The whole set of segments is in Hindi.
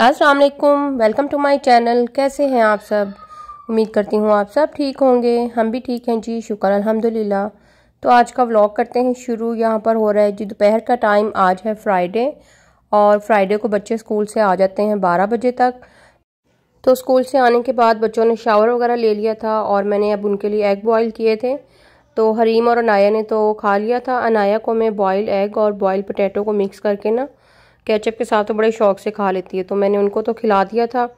अस्सलाम वालेकुम वेलकम टू माय चैनल कैसे हैं आप सब उम्मीद करती हूँ आप सब ठीक होंगे हम भी ठीक हैं जी शुक्र अल्हम्दुलिल्लाह तो आज का व्लॉग करते हैं शुरू यहाँ पर हो रहा है जी दोपहर का टाइम आज है फ्राइडे और फ्राइडे को बच्चे स्कूल से आ जाते हैं बारह बजे तक तो स्कूल से आने के बाद बच्चों ने शावर वगैरह ले लिया था और मैंने अब उनके लिए एग बॉयल किए थे तो हरीम और अनाया ने तो खा लिया था अनाया को मैं बॉयल एग और बॉयल पोटैटो को मिक्स करके ना केचप के साथ तो बड़े शौक से खा लेती है तो मैंने उनको तो खिला दिया था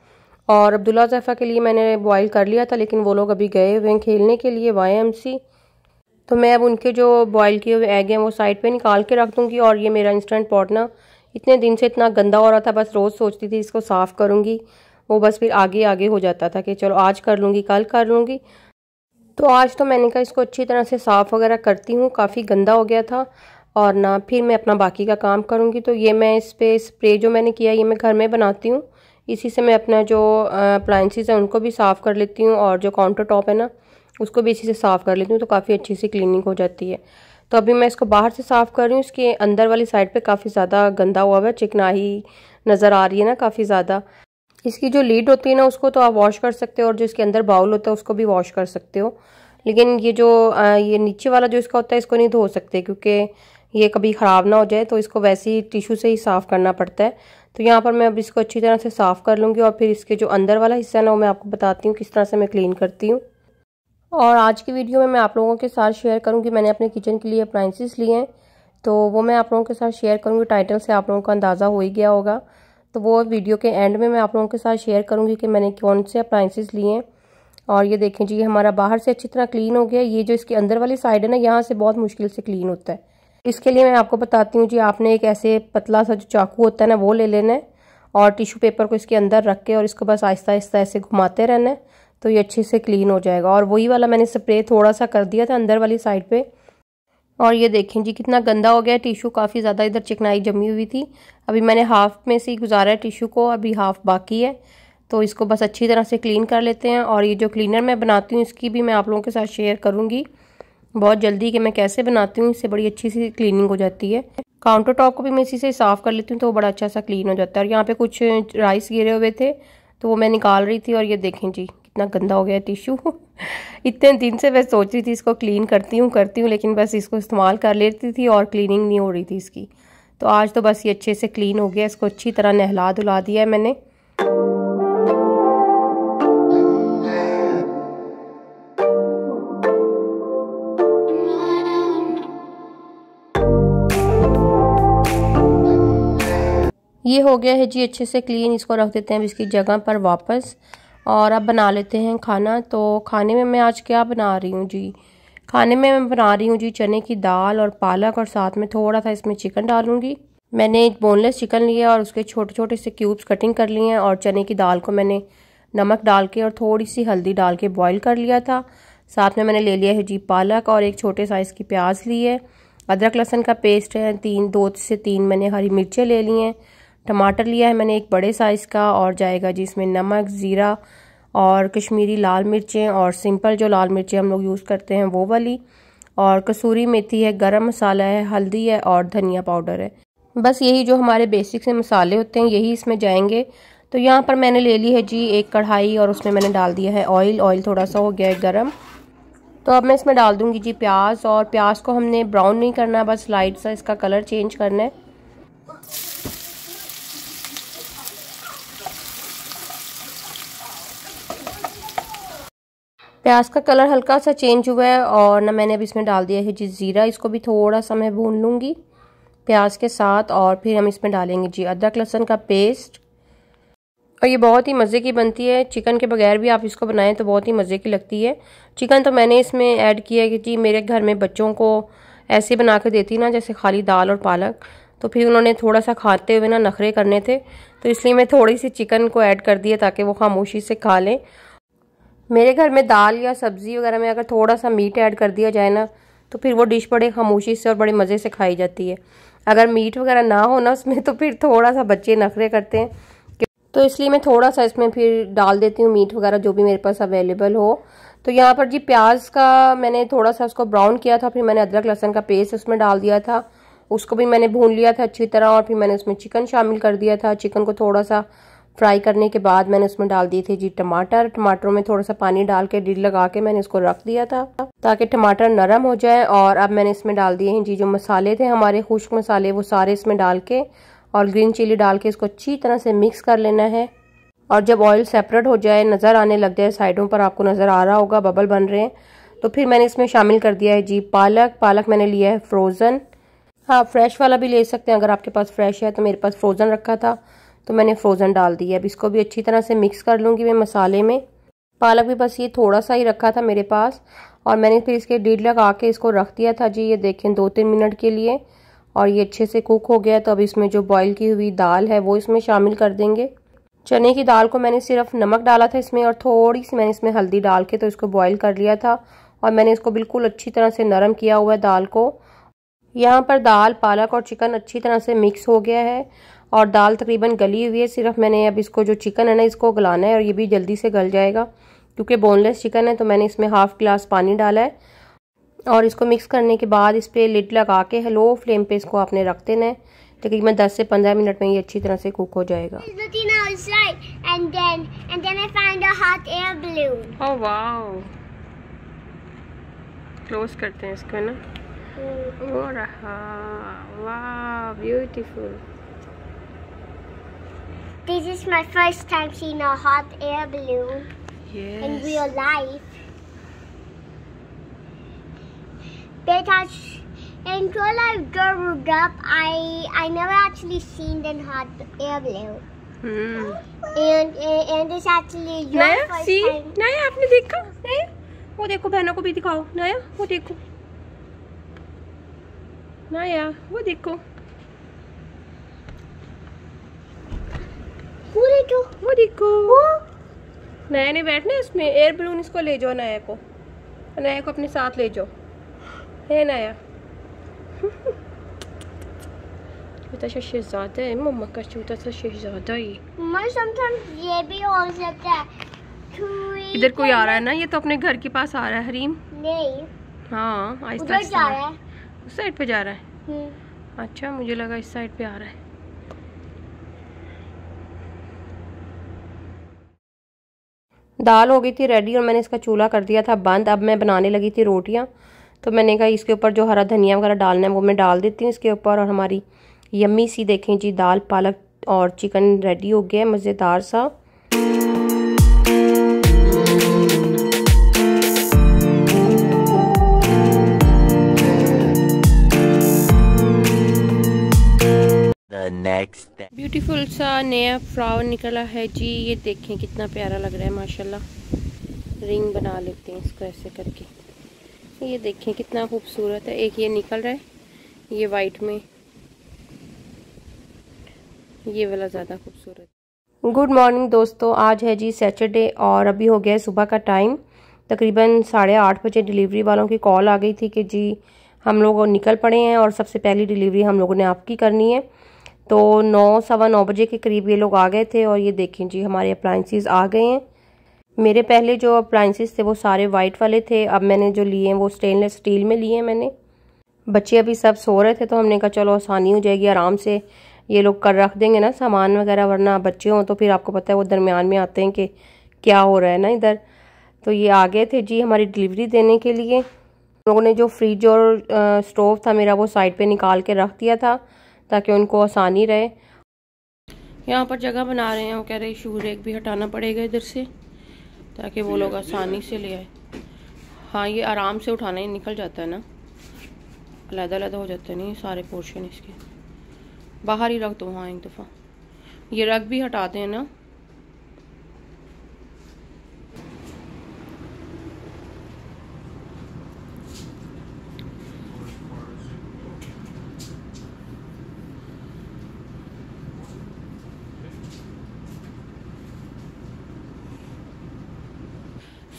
और अब्दुल्ला जैफ़ा के लिए मैंने बॉईल कर लिया था लेकिन वो लोग अभी गए हुए हैं खेलने के लिए वाई तो मैं अब उनके जो बॉयल किए हुए एग हैं वो साइड पर निकाल के रख दूँगी और ये मेरा इंस्टेंट पॉट ना इतने दिन से इतना गंदा हो रहा था बस रोज़ सोचती थी इसको साफ़ करूँगी वो बस फिर आगे आगे हो जाता था कि चलो आज कर लूँगी कल कर लूँगी तो आज तो मैंने कहा इसको अच्छी तरह से साफ़ वगैरह करती हूँ काफ़ी गंदा हो गया था और ना फिर मैं अपना बाकी का काम करूँगी तो ये मैं इस पर स्प्रे जो मैंने किया ये मैं घर में बनाती हूँ इसी से मैं अपना जो अप्लाइंसिस हैं उनको भी साफ़ कर लेती हूँ और जो काउंटर टॉप है ना उसको भी इसी से साफ़ कर लेती हूँ तो काफ़ी अच्छी सी क्लीनिंग हो जाती है तो अभी मैं इसको बाहर से साफ़ कर रही हूँ इसके अंदर वाली साइड पे काफ़ी ज़्यादा गंदा हुआ हुआ है चिकनाही नज़र आ रही है ना काफ़ी ज़्यादा इसकी जो लीड होती है ना उसको तो आप वॉश कर सकते हो और जो इसके अंदर बाउल होता है उसको भी वॉश कर सकते हो लेकिन ये जो ये नीचे वाला जो इसका होता है इसको नहीं धो सकते क्योंकि ये कभी ख़राब ना हो जाए तो इसको वैसे ही टिशू से ही साफ़ करना पड़ता है तो यहाँ पर मैं अब इसको अच्छी तरह से साफ़ कर लूँगी और फिर इसके जो अंदर वाला हिस्सा है ना वो मैं आपको बताती हूँ किस तरह से मैं क्लीन करती हूँ और आज की वीडियो में मैं आप लोगों के साथ शेयर करूँगी मैंने अपने किचन के लिए अप्लाइंसिस लिए हैं तो वो मैं आप लोगों के साथ शेयर करूँगी टाइटल से आप लोगों का अंदाज़ा हो ही गया होगा तो वो वीडियो के एंड में मैं आप लोगों के साथ शेयर करूँगी कि मैंने कौन से अप्लाइंसिस लिए हैं और ये देखें जी ये हमारा बाहर से अच्छी तरह क्लीन हो गया ये जो इसके अंदर वाली साइड है ना यहाँ से बहुत मुश्किल से क्लीन होता है इसके लिए मैं आपको बताती हूँ जी आपने एक ऐसे पतला सा जो चाकू होता है ना वो ले लेना है और टिश्यू पेपर को इसके अंदर रख के और इसको बस आहिस्ता आहिस्ता ऐसे घुमाते रहना है तो ये अच्छे से क्लीन हो जाएगा और वही वाला मैंने स्प्रे थोड़ा सा कर दिया था अंदर वाली साइड पे और ये देखें जी कितना गंदा हो गया टिशू काफ़ी ज़्यादा इधर चिकनाई जमी हुई थी अभी मैंने हाफ़ में से ही गुजारा है टिशू को अभी हाफ़ बाकी है तो इसको बस अच्छी तरह से क्लीन कर लेते हैं और ये जो क्लीनर मैं बनाती हूँ इसकी भी मैं आप लोगों के साथ शेयर करूँगी बहुत जल्दी कि मैं कैसे बनाती हूँ इससे बड़ी अच्छी सी क्लीनिंग हो जाती है काउंटर टॉप को भी मैं इसी से साफ़ कर लेती हूँ तो वो बड़ा अच्छा सा क्लीन हो जाता है और यहाँ पे कुछ राइस गिरे हुए थे तो वो मैं निकाल रही थी और ये देखें जी कितना गंदा हो गया टिशू इतने दिन से मैं सोच रही थी इसको क्लीन करती हूँ करती हूँ लेकिन बस इसको इस्तेमाल कर लेती थी और क्लीनिंग नहीं हो रही थी इसकी तो आज तो बस ये अच्छे से क्लीन हो गया इसको अच्छी तरह नहला धुला दिया है मैंने ये हो गया है जी अच्छे से क्लीन इसको रख देते हैं इसकी जगह पर वापस और अब बना लेते हैं खाना तो खाने में मैं आज क्या बना रही हूँ जी खाने में मैं बना रही हूँ जी चने की दाल और पालक और साथ में थोड़ा सा इसमें चिकन डालूंगी मैंने एक बोनलेस चिकन लिया और उसके छोटे छोटे से क्यूब्स कटिंग कर लिए हैं और चने की दाल को मैंने नमक डाल के और थोड़ी सी हल्दी डाल के बॉईल कर लिया था साथ में मैंने ले लिया है जी पालक और एक छोटे साइज़ की प्याज ली है अदरक लहसन का पेस्ट है तीन दो से तीन मैंने हरी मिर्चें ले ली हैं टमाटर लिया है मैंने एक बड़े साइज़ का और जाएगा जी इसमें नमक ज़ीरा और कश्मीरी लाल मिर्चें और सिंपल जो लाल मिर्चें हम लोग यूज़ करते हैं वो वाली और कसूरी मेथी है गरम मसाला है हल्दी है और धनिया पाउडर है बस यही जो हमारे बेसिक से मसाले होते हैं यही इसमें जाएंगे तो यहाँ पर मैंने ले ली है जी एक कढ़ाई और उसमें मैंने डाल दिया है ऑयल ऑयल थोड़ा सा हो गया है गर्म तो अब मैं इसमें डाल दूँगी जी प्याज और प्याज को हमने ब्राउन नहीं करना बस लाइट सा इसका कलर चेंज करना है प्याज का कलर हल्का सा चेंज हुआ है और ना मैंने अभी इसमें डाल दिया है जी ज़ीरा इसको भी थोड़ा सा मैं भून लूँगी प्याज के साथ और फिर हम इसमें डालेंगे जी अदरक लहसन का पेस्ट और ये बहुत ही मज़े की बनती है चिकन के बगैर भी आप इसको बनाएं तो बहुत ही मज़े की लगती है चिकन तो मैंने इसमें ऐड किया है कि जी मेरे घर में बच्चों को ऐसे बना के देती ना जैसे खाली दाल और पालक तो फिर उन्होंने थोड़ा सा खाते हुए ना नखरे करने थे तो इसलिए मैं थोड़ी सी चिकन को ऐड कर दिया ताकि वो खामोशी से खा लें मेरे घर में दाल या सब्ज़ी वगैरह में अगर थोड़ा सा मीट ऐड कर दिया जाए ना तो फिर वो डिश बड़े खामोशी से और बड़े मज़े से खाई जाती है अगर मीट वगैरह ना हो ना उसमें तो फिर थोड़ा सा बच्चे नखरे करते हैं तो इसलिए मैं थोड़ा सा इसमें फिर डाल देती हूँ मीट वगैरह जो भी मेरे पास अवेलेबल हो तो यहाँ पर जी प्याज का मैंने थोड़ा सा उसको ब्राउन किया था फिर मैंने अदरक लहसन का पेस्ट उसमें डाल दिया था उसको भी मैंने भून लिया था अच्छी तरह और फिर मैंने उसमें चिकन शामिल कर दिया था चिकन को थोड़ा सा फ्राई करने के बाद मैंने उसमें डाल दिए थे जी टमाटर टमाटरों में थोड़ा सा पानी डाल के डिल लगा के मैंने इसको रख दिया था ताकि टमाटर नरम हो जाए और अब मैंने इसमें डाल दिए हैं जी जो मसाले थे हमारे खुश्क मसाले वो सारे इसमें डाल के और ग्रीन चिली डाल के इसको अच्छी तरह से मिक्स कर लेना है और जब ऑयल सेपरेट हो जाए नज़र आने लग जाए साइडों पर आपको नज़र आ रहा होगा बबल बन रहे हैं तो फिर मैंने इसमें शामिल कर दिया है जी पालक पालक मैंने लिया है फ्रोज़न हाँ फ्रेश वाला भी ले सकते हैं अगर आपके पास फ्रेश है तो मेरे पास फ्रोज़न रखा था तो मैंने फ्रोज़न डाल दिया अब इसको भी अच्छी तरह से मिक्स कर लूँगी मैं मसाले में पालक भी बस ये थोड़ा सा ही रखा था मेरे पास और मैंने फिर इसके डीड लगा के इसको रख दिया था जी ये देखें दो तीन मिनट के लिए और ये अच्छे से कुक हो गया तो अब इसमें जो बॉईल की हुई दाल है वो इसमें शामिल कर देंगे चने की दाल को मैंने सिर्फ नमक डाला था इसमें और थोड़ी सी मैंने इसमें हल्दी डाल के तो इसको बॉईल कर लिया था और मैंने इसको बिल्कुल अच्छी तरह से नरम किया हुआ है दाल को यहाँ पर दाल पालक और चिकन अच्छी तरह से मिक्स हो गया है और दाल तकरीबन गली हुई है सिर्फ मैंने अब इसको जो चिकन है ना इसको गलाना है और ये भी जल्दी से गल जाएगा क्योंकि बोनलेस चिकन है तो मैंने इसमें हाफ़ गिलास पानी डाला है और इसको मिक्स करने के बाद इस पर लिड लगा के लो फ्लेम पे इसको आपने रख देना है तकरीबन 10 से 15 मिनट में ये अच्छी तरह से कुक हो जाएगा क्लोज oh, करते हैं इसको ना mm-hmm. रहा वाह beautiful This is my first time seeing a hot air balloon yes. in real life. Because in real life up, I I never actually seen a hot air balloon. Hmm. And, and and this actually your Naya, first see? time. Naya, you देखा? Naya, वो देखो बहनों को भी दिखाओ. Naya, you see. Naya, वो देखो. नया नहीं बैठना इसमें एयर बलून इसको ले जाओ नया को नया को अपने साथ ले जाओ है नया छोटा तो सा शहजादा है मम्मा का छोटा सा तो शहजादा ये ये भी हो सकता है इधर कोई आ रहा है ना ये तो अपने घर के पास आ रहा है हरीम नहीं हाँ आहिस्ता उस साइड पे जा रहा है हम्म। अच्छा मुझे लगा इस साइड पे आ रहा है दाल हो गई थी रेडी और मैंने इसका चूल्हा कर दिया था बंद अब मैं बनाने लगी थी रोटियाँ तो मैंने कहा इसके ऊपर जो हरा धनिया वगैरह डालना है वो मैं डाल देती हूँ इसके ऊपर और हमारी यम्मी सी देखें जी दाल पालक और चिकन रेडी हो गया है मज़ेदार सा नेक्स्ट ब्यूटीफुल सा नया फ्लावर निकला है जी ये देखें कितना प्यारा लग रहा है माशाल्लाह रिंग बना लेते हैं इसको ऐसे करके ये देखें कितना खूबसूरत है एक ये निकल रहा है ये वाइट में ये वाला ज़्यादा खूबसूरत गुड मॉर्निंग दोस्तों आज है जी सैटरडे और अभी हो गया है सुबह का टाइम तकरीबन साढ़े आठ बजे डिलीवरी वालों की कॉल आ गई थी कि जी हम लोग निकल पड़े हैं और सबसे पहली डिलीवरी हम लोगों ने आपकी करनी है तो नौ सवा नौ बजे के करीब ये लोग आ गए थे और ये देखें जी हमारे अप्लाइंसिस आ गए हैं मेरे पहले जो अप्लाइंसिस थे वो सारे वाइट वाले थे अब मैंने जो लिए हैं वो स्टेनलेस स्टील में लिए हैं मैंने बच्चे अभी सब सो रहे थे तो हमने कहा चलो आसानी हो जाएगी आराम से ये लोग कर रख देंगे ना सामान वगैरह वरना बच्चे हों तो फिर आपको पता है वो दरमियान में आते हैं कि क्या हो रहा है ना इधर तो ये आ गए थे जी हमारी डिलीवरी देने के लिए लोगों ने जो फ्रिज और स्टोव था मेरा वो साइड पे निकाल के रख दिया था ताकि उनको आसानी रहे यहाँ पर जगह बना रहे हैं वो कह रहे हैं शू रेक भी हटाना पड़ेगा इधर से ताकि वो लोग आसानी से ले आए हाँ ये आराम से उठाना ही निकल जाता है ना अलहदा अलहदा हो जाता है नहीं सारे पोर्शन इसके बाहर ही रख दो हाँ एक दफ़ा ये रग भी हटाते हैं ना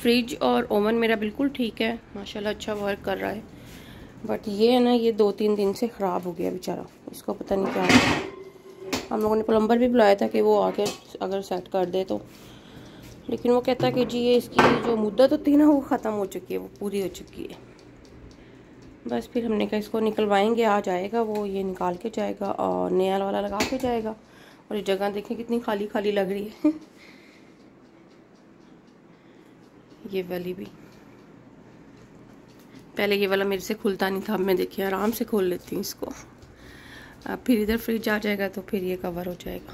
फ्रिज और ओवन मेरा बिल्कुल ठीक है माशाल्लाह अच्छा वर्क कर रहा है बट ये है ना ये दो तीन दिन से ख़राब हो गया बेचारा इसको पता नहीं क्या है हम लोगों ने प्लम्बर भी बुलाया था कि वो आके अगर सेट कर दे तो लेकिन वो कहता है कि जी ये इसकी जो मुद्दत होती है ना वो ख़त्म हो चुकी है वो पूरी हो चुकी है बस फिर हमने कहा इसको निकलवाएंगे आ जाएगा वो ये निकाल के जाएगा और नया वाला लगा के जाएगा और ये जगह देखें कितनी खाली खाली लग रही है ये वाली भी पहले ये वाला मेरे से खुलता नहीं था अब मैं देखिए आराम से खोल लेती हूँ इसको अब फिर इधर फ्रिज आ जाएगा तो फिर ये कवर हो जाएगा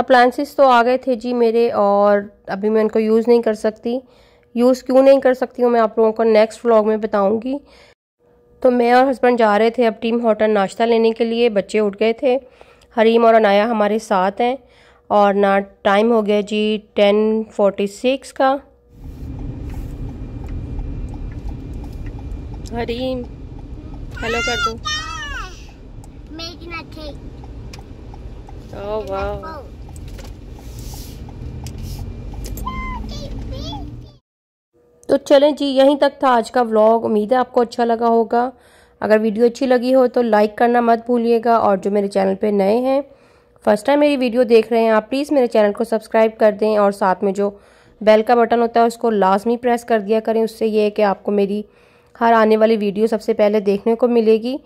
अप्लाइंसिस तो आ गए थे जी मेरे और अभी मैं इनको यूज़ नहीं कर सकती यूज़ क्यों नहीं कर सकती हूँ मैं आप लोगों को नेक्स्ट व्लॉग में बताऊँगी तो मैं और हस्बैंड जा रहे थे अब टीम होटल नाश्ता लेने के लिए बच्चे उठ गए थे हरीम और अनाया हमारे साथ हैं और ना टाइम हो गया जी टेन फोर्टी सिक्स का हरीम हेलो कर दो Oh वाह तो चलें जी यहीं तक था आज का व्लॉग उम्मीद है आपको अच्छा लगा होगा अगर वीडियो अच्छी लगी हो तो लाइक करना मत भूलिएगा और जो मेरे चैनल पे नए हैं फर्स्ट टाइम मेरी वीडियो देख रहे हैं आप प्लीज़ मेरे चैनल को सब्सक्राइब कर दें और साथ में जो बेल का बटन होता है उसको लाजमी प्रेस कर दिया करें उससे ये है कि आपको मेरी हर आने वाली वीडियो सबसे पहले देखने को मिलेगी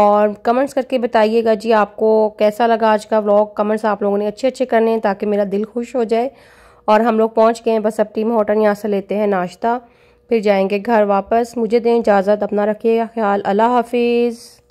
और कमेंट्स करके बताइएगा जी आपको कैसा लगा आज का व्लॉग कमेंट्स आप लोगों ने अच्छे अच्छे करने हैं ताकि मेरा दिल खुश हो जाए और हम लोग पहुँच गए हैं बस अब टीम होटल यहाँ से लेते हैं नाश्ता फिर जाएंगे घर वापस मुझे दें इजाज़त अपना रखिएगा ख्याल अल्लाह हाफिज़